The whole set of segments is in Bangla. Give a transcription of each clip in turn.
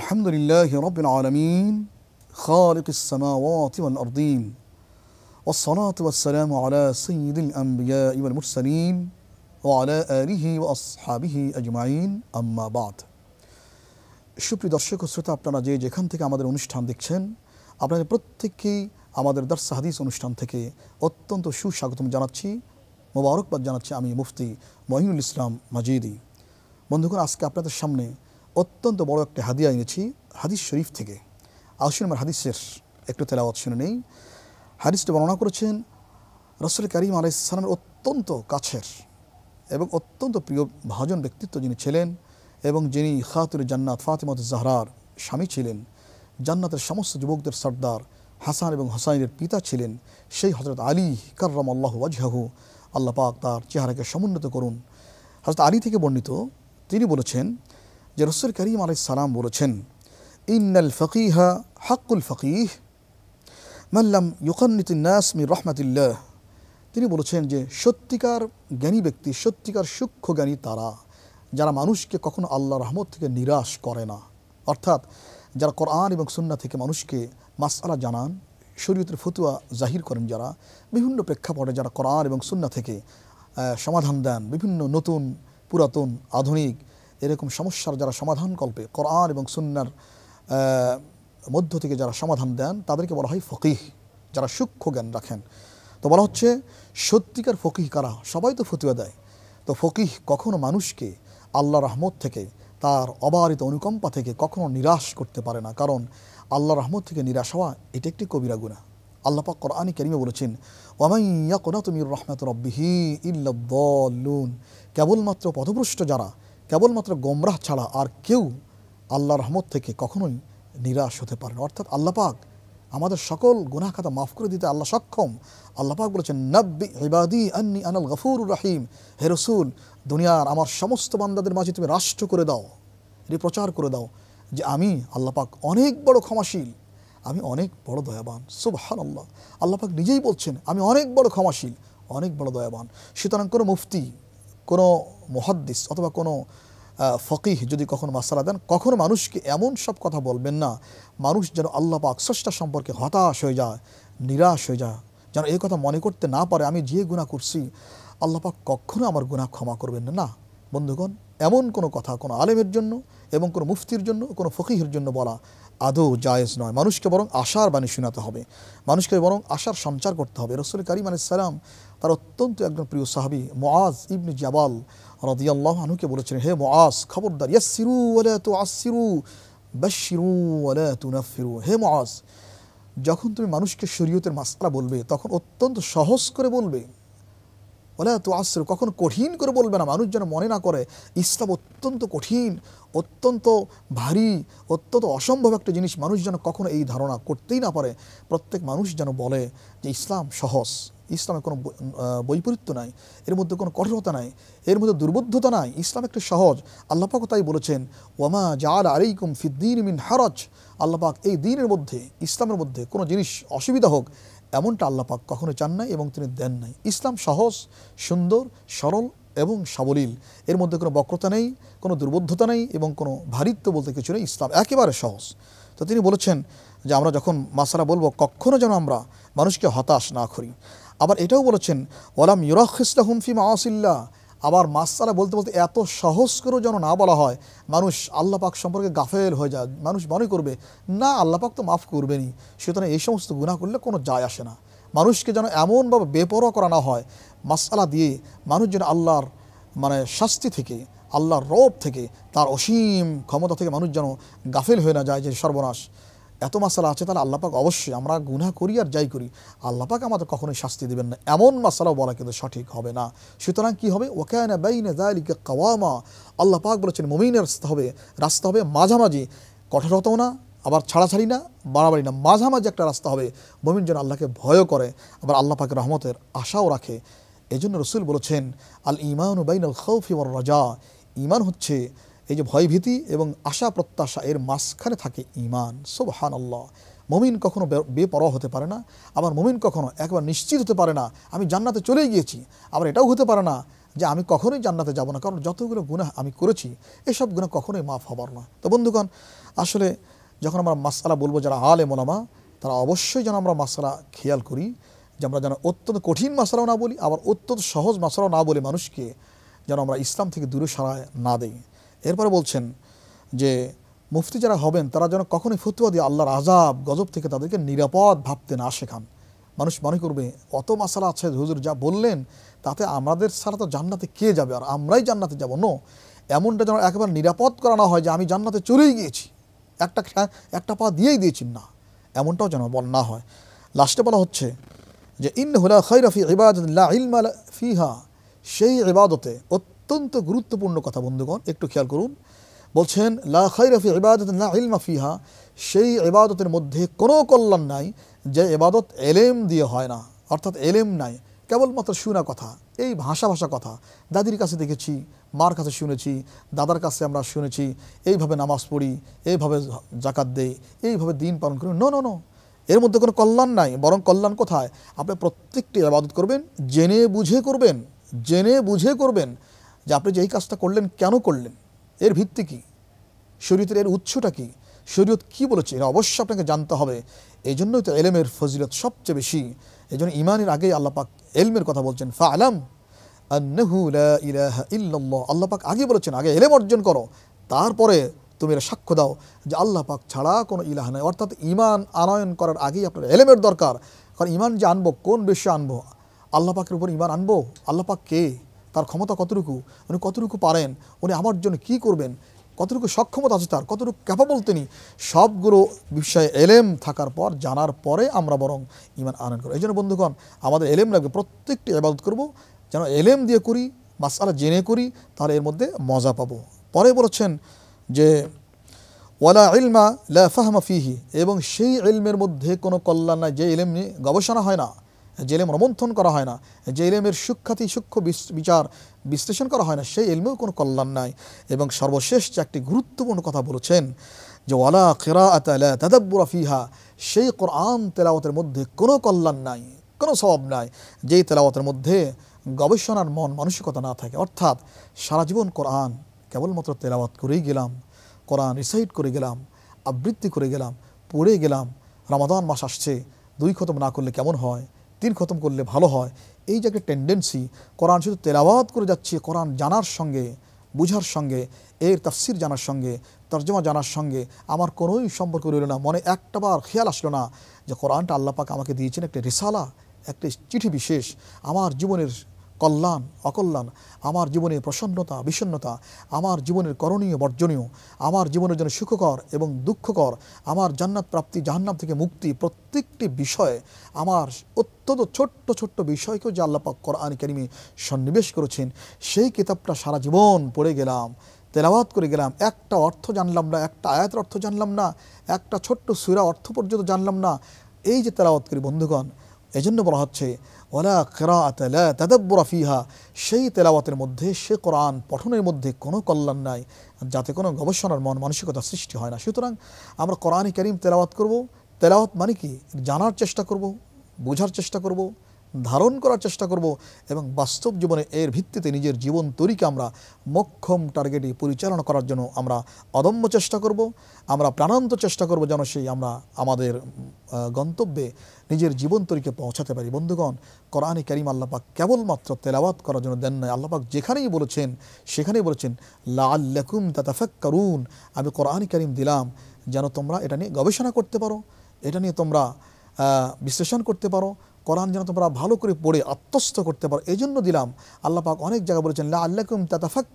الحمد لله رب العالمين خالق السماوات والأرضين والصلاة والسلام على سيد الأنبياء والمرسلين وعلى آله وأصحابه أجمعين أما بعد شكرا درشك السرطة أبنا جي جي خانتك عمدر ونشتان دكشن أبنا جي برتكي عمدر درس حديث ونشتان تكي أتن تو شو شاكتم جانت چي مبارك بات جانت چي أمي مفتي معين الإسلام مجيدي من دكون آسك أبنا تشمني অত্যন্ত বড় একটা হাদিয়া এনেছি হাদিস শরীফ থেকে আসুন আমার হাদিসের একটু তেলাওয়াত শুনে নেই হাদিসটা বর্ণনা করেছেন রসুল করিম আলাইসালামের অত্যন্ত কাছের এবং অত্যন্ত প্রিয় ভাজন ব্যক্তিত্ব যিনি ছিলেন এবং যিনি খাতুর জান্নাত ফাতেমত জাহরার স্বামী ছিলেন জান্নাতের সমস্ত যুবকদের সর্দার হাসান এবং হাসাইনের পিতা ছিলেন সেই হজরত আলী কার্রম আল্লাহ ওয়াজহাহু আল্লাহ পাক তার চেহারাকে সমুন্নত করুন হজরত আলী থেকে বর্ণিত তিনি বলেছেন যে রসুল করিম সালাম বলেছেন ইন্নাল ফকিহা হাক্কুল ফকিহ মাল্লাম ইউকান্নিতিনাসমি রহমাতিল্লাহ তিনি বলেছেন যে সত্যিকার জ্ঞানী ব্যক্তি সত্যিকার সূক্ষ্ম জ্ঞানী তারা যারা মানুষকে কখনো আল্লাহ রহমত থেকে নিরাশ করে না অর্থাৎ যারা কোরআন এবং সুন্না থেকে মানুষকে মাসালা জানান শরীয়তের ফতুয়া জাহির করেন যারা বিভিন্ন প্রেক্ষাপটে যারা কোরআন এবং সুন্না থেকে সমাধান দেন বিভিন্ন নতুন পুরাতন আধুনিক এরকম সমস্যার যারা সমাধান কল্পে কোরআন এবং সুন্নার মধ্য থেকে যারা সমাধান দেন তাদেরকে বলা হয় ফকিহ যারা সূক্ষ্ম জ্ঞান রাখেন তো বলা হচ্ছে সত্যিকার ফকিহ কারা সবাই তো ফতুয়া দেয় তো ফকিহ কখনো মানুষকে আল্লাহ রহমত থেকে তার অবারিত অনুকম্পা থেকে কখনো নিরাশ করতে পারে না কারণ আল্লাহ রহমত থেকে নিরাশ হওয়া এটা একটি কবিরা গুণা আল্লাহ পাক আনি কেরিমে বলেছেন ওয়ামাইয়া কোনা তুমি রহমত রব্বিহি ইল্লা কেবলমাত্র পথভ্রষ্ট যারা কেবলমাত্র গোমরাহ ছাড়া আর কেউ আল্লাহ রহমত থেকে কখনোই নিরাশ হতে পারে না অর্থাৎ আল্লাপাক আমাদের সকল গুনা খাতা মাফ করে দিতে আল্লাহ সক্ষম আল্লাপাক বলেছেন নব্বি ইবাদি আন্নি আনাল গফুর রাহিম হে রসুল দুনিয়ার আমার সমস্ত বান্দাদের মাঝে তুমি রাষ্ট্র করে দাও এটি প্রচার করে দাও যে আমি আল্লাপাক অনেক বড় ক্ষমাশীল আমি অনেক বড় দয়াবান সুবহান আল্লাহ আল্লাপাক নিজেই বলছেন আমি অনেক বড় ক্ষমাশীল অনেক বড় দয়াবান সুতরাং কোনো মুফতি কোনো মহাদ্দিস অথবা কোনো ফকিহ যদি কখনো মাসালা দেন কখনো মানুষকে এমন সব কথা বলবেন না মানুষ যেন আল্লাহ পাক সম্পর্কে হতাশ হয়ে যায় নিরাশ হয়ে যায় যেন এই কথা মনে করতে না পারে আমি যে গুণা করছি আল্লাহ পাক কখনো আমার গুণা ক্ষমা করবেন না বন্ধুগণ এমন কোনো কথা কোনো আলেমের জন্য এবং কোনো মুফতির জন্য কোনো ফকিহের জন্য বলা আদৌ জায়েজ নয় মানুষকে বরং আশার বাণী শোনাতে হবে মানুষকে বরং আশার সঞ্চার করতে হবে রসুল করিম আলাইসালাম তার অত্যন্ত একজন প্রিয় সাহাবি মোয়াজ ইবনি জাবাল রদিয়াল্লাহ আনুকে বলেছেন হে মোয়াজ খবরদার ইয়াসিরু ওলা তো আসিরু বাসিরু ওলা তু নাফিরু হে মোয়াজ যখন তুমি মানুষকে শরীয়তের মাস্তারা বলবে তখন অত্যন্ত সহজ করে বলবে ওলা তু আশ্রয় কখন কঠিন করে বলবে না মানুষ যেন মনে না করে ইসলাম অত্যন্ত কঠিন অত্যন্ত ভারী অত্যন্ত অসম্ভব একটা জিনিস মানুষ যেন কখনো এই ধারণা করতেই না পারে প্রত্যেক মানুষ যেন বলে যে ইসলাম সহজ ইসলামে কোনো বৈপরীত্য নাই এর মধ্যে কোনো কঠোরতা নাই এর মধ্যে দুর্বোধ্যতা নাই ইসলাম একটা সহজ আল্লাপাকও তাই বলেছেন ওয়ামা জাল আলাইকুম ফিদ্দিন মিন হারজ আল্লাপাক এই দিনের মধ্যে ইসলামের মধ্যে কোনো জিনিস অসুবিধা হোক এমনটা আল্লাপাক কখনো চান নাই এবং তিনি দেন নাই ইসলাম সহজ সুন্দর সরল এবং সাবলীল এর মধ্যে কোনো বক্রতা নেই কোনো দুর্বোধ্যতা নেই এবং কোনো ভারিত্ব বলতে কিছু নেই ইসলাম একেবারে সহজ তো তিনি বলেছেন যে আমরা যখন মাসারা বলবো কখনও যেন আমরা মানুষকে হতাশ না করি আবার এটাও বলেছেন ওলাম ইউরাখিসাহুম হুমফি মাওয়াসিল্লা আবার মাসালা বলতে বলতে এত সহজ করেও যেন না বলা হয় মানুষ আল্লাপাক সম্পর্কে গাফেল হয়ে যায় মানুষ মনে করবে না আল্লাপাক তো মাফ করবেনি সুতরাং এই সমস্ত গুণা করলে কোনো যায় আসে না মানুষকে যেন এমনভাবে বেপরোয়া করা না হয় মাসালা দিয়ে মানুষ যেন আল্লাহর মানে শাস্তি থেকে আল্লাহর রোপ থেকে তার অসীম ক্ষমতা থেকে মানুষ যেন গাফেল হয়ে না যায় যে সর্বনাশ এত মাসালা আছে তাহলে আল্লাপাক অবশ্যই আমরা গুনা করি আর যাই করি আল্লাপাক আমাদের কখনোই শাস্তি দেবেন না এমন মাসালাও বলা কিন্তু সঠিক হবে না সুতরাং কি হবে না বাইনে দায়লিকে কাওয়ামা আল্লাপাক বলেছেন মমিনের রাস্তা হবে রাস্তা হবে মাঝামাঝি কঠোরতাও না আবার ছাড়াছাড়ি না বাড়াবাড়ি না মাঝামাঝি একটা রাস্তা হবে মমিন যেন আল্লাহকে ভয়ও করে আবার আল্লাহ রহমতের আশাও রাখে এই জন্য রসুল বলেছেন আল ইমান বাইন আল খৌফি রাজা ইমান হচ্ছে এই যে ভয়ভীতি এবং আশা প্রত্যাশা এর মাঝখানে থাকে ইমান হান আল্লাহ মমিন কখনো বেপর হতে পারে না আবার মমিন কখনো একবার নিশ্চিত হতে পারে না আমি জান্নাতে চলে গিয়েছি আবার এটাও হতে পারে না যে আমি কখনোই জান্নাতে যাব না কারণ যতগুলো গুণা আমি করেছি এসব গুণা কখনোই মাফ হবার না তো বন্ধুগণ আসলে যখন আমরা মাসালা বলবো যারা আলে মোলামা তারা অবশ্যই যেন আমরা মাসালা খেয়াল করি যে আমরা যেন অত্যন্ত কঠিন মাসালাও না বলি আবার অত্যন্ত সহজ মাসালাও না বলে মানুষকে যেন আমরা ইসলাম থেকে দূরে সারায় না দেয় এরপরে বলছেন যে মুফতি যারা হবেন তারা যেন কখনোই ফতুয়া দিয়ে আল্লাহর আজাব গজব থেকে তাদেরকে নিরাপদ ভাবতে না শেখান মানুষ মনে করবে অত মাসালা আছে হুজুর যা বললেন তাতে আমাদের ছাড়া তো জান্নাতে কে যাবে আর আমরাই জান্নাতে যাব নো এমনটা যেন একেবারে নিরাপদ করানো হয় যে আমি জান্নাতে চলেই গিয়েছি একটা একটা পা দিয়েই দিয়েছি না এমনটাও যেন বল না হয় লাস্টে বলা হচ্ছে যে ইন হুলা খৈরফি ইবাদ ইলমা ফিহা সেই ইবাদতে অত্যন্ত গুরুত্বপূর্ণ কথা বন্ধুগণ একটু খেয়াল করুন বলছেন লা খাইরাফি ইবাদত না ইলমা ফিহা সেই এবাদতের মধ্যে কোনো কল্যাণ নাই যে এবাদত এলেম দিয়ে হয় না অর্থাৎ এলেম নাই কেবলমাত্র শুনা কথা এই ভাষা ভাষা কথা দাদির কাছে দেখেছি মার কাছে শুনেছি দাদার কাছে আমরা শুনেছি এইভাবে নামাজ পড়ি এইভাবে জাকাত দেই এইভাবে দিন পালন করি ন ন এর মধ্যে কোনো কল্যাণ নাই বরং কল্যাণ কোথায় আপনি প্রত্যেকটি আবাদত করবেন জেনে বুঝে করবেন জেনে বুঝে করবেন যে আপনি যে এই কাজটা করলেন কেন করলেন এর ভিত্তি কী শরীয়তের এর উৎসটা কী শরীয়ত কী বলেছে এটা অবশ্যই আপনাকে জানতে হবে এই জন্যই তো এলেমের ফজিলত সবচেয়ে বেশি এই জন্য ইমানের আগেই আল্লাপাক এলমের কথা বলছেন ফা আলাম আল্লাহ পাক আগে বলেছেন আগে এলেম অর্জন করো তারপরে তুমি এটা সাক্ষ্য দাও যে আল্লাহ পাক ছাড়া কোনো ইলাহ নাই অর্থাৎ ইমান আনয়ন করার আগেই আপনার এলেমের দরকার কারণ ইমান যে আনবো কোন বিষয়ে আনবো আল্লাহ পাকের উপর ইমান আনবো আল্লাহ পাক কে তার ক্ষমতা কতটুকু উনি কতটুকু পারেন উনি আমার জন্য কি করবেন কতটুকু সক্ষমতা আছে তার কতটুকু ক্যাপাবল তিনি সবগুলো বিষয়ে এলেম থাকার পর জানার পরে আমরা বরং ইমান আনয়ন করবো এই জন্য বন্ধুগণ আমাদের এলেম লাগবে প্রত্যেকটি আবাদত করব যেন এলেম দিয়ে করি মাসালা জেনে করি তাহলে এর মধ্যে মজা পাবো পরে বলেছেন যে ওয়ালা ইলমা লা ফাহমা ফিহি এবং সেই এলমের মধ্যে কোনো কল্যাণ নাই যে এলেম নিয়ে গবেষণা হয় না জেলেম রমন্থন করা হয় না জেলেমের সূক্ষাতি সূক্ষ্ম বিচার বিশ্লেষণ করা হয় না সেই এলমেও কোনো কল্যাণ নাই এবং সর্বশেষ যে একটি গুরুত্বপূর্ণ কথা বলেছেন যে ওয়ালা খেরা তাদাব্বুরা ফিহা সেই কোরআন তেলাওয়াতের মধ্যে কোনো কল্যাণ নাই কোনো স্বভাব নাই যেই তেলাওয়াতের মধ্যে গবেষণার মন মানসিকতা না থাকে অর্থাৎ সারা জীবন কোরআন কেবলমাত্র তেলাওয়াত করেই গেলাম কোরআন রিসাইট করে গেলাম আবৃত্তি করে গেলাম পড়ে গেলাম রামাদান মাস আসছে দুই খতম না করলে কেমন হয় দিন খতম করলে ভালো হয় এই যে একটা টেন্ডেন্সি কোরআন শুধু তেলাবাদ করে যাচ্ছে কোরআন জানার সঙ্গে বুঝার সঙ্গে এর তাফসির জানার সঙ্গে তর্জমা জানার সঙ্গে আমার কোনোই সম্পর্ক রইল না মনে একটাবার খেয়াল আসলো না যে কোরআনটা আল্লাপাক আমাকে দিয়েছেন একটা রিসালা একটা চিঠি বিশেষ আমার জীবনের কল্যাণ অকল্যাণ আমার জীবনের প্রসন্নতা বিষণ্নতা আমার জীবনের করণীয় বর্জনীয় আমার জীবনের জন্য সুখকর এবং দুঃখকর আমার জান্নাত প্রাপ্তি জাহান্নাম থেকে মুক্তি প্রত্যেকটি বিষয়ে আমার অত্যন্ত ছোট্ট ছোট্ট বিষয়কেও যে আল্লাপাক কোরআন কারিমি সন্নিবেশ করেছেন সেই কিতাবটা সারা জীবন পড়ে গেলাম তেলাওয়াত করে গেলাম একটা অর্থ জানলাম না একটা আয়াতের অর্থ জানলাম না একটা ছোট্ট সুরা অর্থ পর্যন্ত জানলাম না এই যে তেলাওয়াত করি বন্ধুগণ এজন্য বলা হচ্ছে ওলা কেরাত তাদব্বরা ফিহা সেই তেলাওয়াতের মধ্যে সে কোরআন পঠনের মধ্যে কোনো কল্যাণ নাই যাতে কোনো গবেষণার মন মানসিকতা সৃষ্টি হয় না সুতরাং আমরা কোরআন করিম তেলাওয়াত করব তেলাওয়াত মানে কি জানার চেষ্টা করব বোঝার চেষ্টা করব ধারণ করার চেষ্টা করব এবং বাস্তব জীবনে এর ভিত্তিতে নিজের জীবন তৈরিকে আমরা মক্ষম টার্গেটে পরিচালনা করার জন্য আমরা অদম্য চেষ্টা করব আমরা প্রাণান্ত চেষ্টা করব যেন সেই আমরা আমাদের গন্তব্যে নিজের জীবন তৈরিকে পৌঁছাতে পারি বন্ধুগণ কোরআনে করিম আল্লাপাক কেবলমাত্র তেলাওয়াত করার জন্য দেন নাই আল্লাপাক যেখানেই বলেছেন সেখানেই বলেছেন লা আল্লাকুম তাতাফাক করুন আমি কোরআন করিম দিলাম যেন তোমরা এটা নিয়ে গবেষণা করতে পারো এটা নিয়ে তোমরা বিশ্লেষণ করতে পারো কোরআন যেন তোমরা ভালো করে পড়ে আত্মস্থ করতে পারো এই জন্য দিলাম আল্লাপাক অনেক জায়গায় বলেছেন লা আল্লাকুম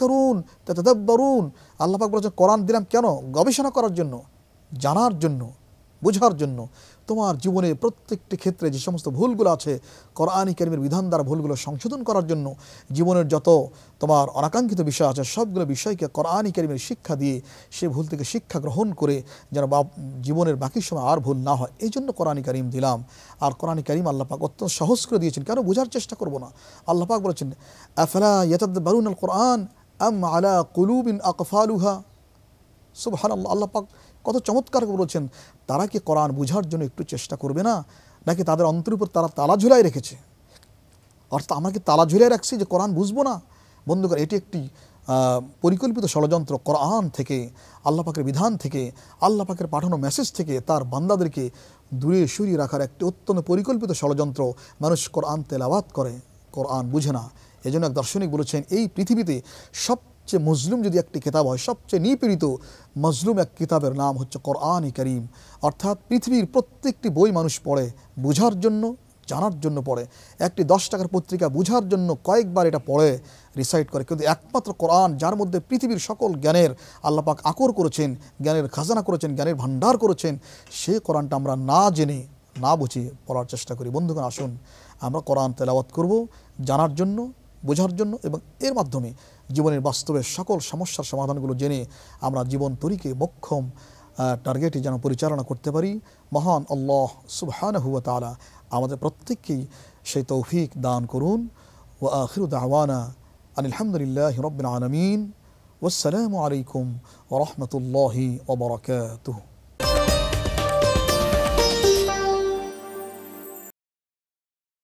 করুন তাতাদাব্বারুন আল্লাহ বলেছেন কোরআন দিলাম কেন গবেষণা করার জন্য জানার জন্য বোঝার জন্য তোমার জীবনের প্রত্যেকটি ক্ষেত্রে যে সমস্ত ভুলগুলো আছে কোরআনী কেরিমের বিধান দ্বারা ভুলগুলো সংশোধন করার জন্য জীবনের যত তোমার অনাকাঙ্ক্ষিত বিষয় আছে সবগুলো বিষয়কে কোরআনী কেরিমের শিক্ষা দিয়ে সে ভুল থেকে শিক্ষা গ্রহণ করে যেন জীবনের বাকি সময় আর ভুল না হয় এই জন্য কোরআনী কারিম দিলাম আর কোরআনী কারিম আল্লাপাক অত্যন্ত সহজ করে দিয়েছেন কেন বোঝার চেষ্টা করবো না আল্লাপাক বলেছেন বারুন আল কোরআন আম আলা কুলুবিন আকফালুহা সুবহান আল্লাহ আল্লাপাক কত চমৎকার বলেছেন তারা কি কোরআন বোঝার জন্য একটু চেষ্টা করবে না নাকি তাদের অন্তর উপর তারা তালা ঝুলাই রেখেছে অর্থাৎ আমরা কি তালা ঝুলাই রাখছি যে কোরআন বুঝবো না বন্ধুকার এটি একটি পরিকল্পিত ষড়যন্ত্র কোরআন থেকে আল্লাহ পাকের বিধান থেকে আল্লাহ পাকের পাঠানো মেসেজ থেকে তার বান্দাদেরকে দূরে সরিয়ে রাখার একটি অত্যন্ত পরিকল্পিত ষড়যন্ত্র মানুষ কোরআন তেলাবাত করে কোরআন বুঝে না এজন্য এক দার্শনিক বলেছেন এই পৃথিবীতে সব সবচেয়ে মজলুম যদি একটি কিতাব হয় সবচেয়ে নিপীড়িত মজলুম এক কিতাবের নাম হচ্ছে কোরআন করিম অর্থাৎ পৃথিবীর প্রত্যেকটি বই মানুষ পড়ে বোঝার জন্য জানার জন্য পড়ে একটি দশ টাকার পত্রিকা বোঝার জন্য কয়েকবার এটা পড়ে রিসাইড করে কিন্তু একমাত্র কোরআন যার মধ্যে পৃথিবীর সকল জ্ঞানের আল্লাপাক আকর করেছেন জ্ঞানের খাজানা করেছেন জ্ঞানের ভাণ্ডার করেছেন সে কোরআনটা আমরা না জেনে না বুঝে পড়ার চেষ্টা করি বন্ধুগণ আসুন আমরা কোরআন তেলাওয়াত করব জানার জন্য বোঝার জন্য এবং এর মাধ্যমে জীবনের বাস্তবের সকল সমস্যার সমাধানগুলো জেনে আমরা জীবন তরীকে মক্ষম টার্গেটে যেন পরিচালনা করতে পারি মহান আল্লাহ সুবহান হুয়া তালা আমাদের প্রত্যেককেই সেই তৌফিক দান করুন ও আখির দাওয়ানা আলহামদুলিল্লাহ রবিন আলমিন ওসালামু আলাইকুম ও রহমতুল্লাহি ওবরাকাতুহ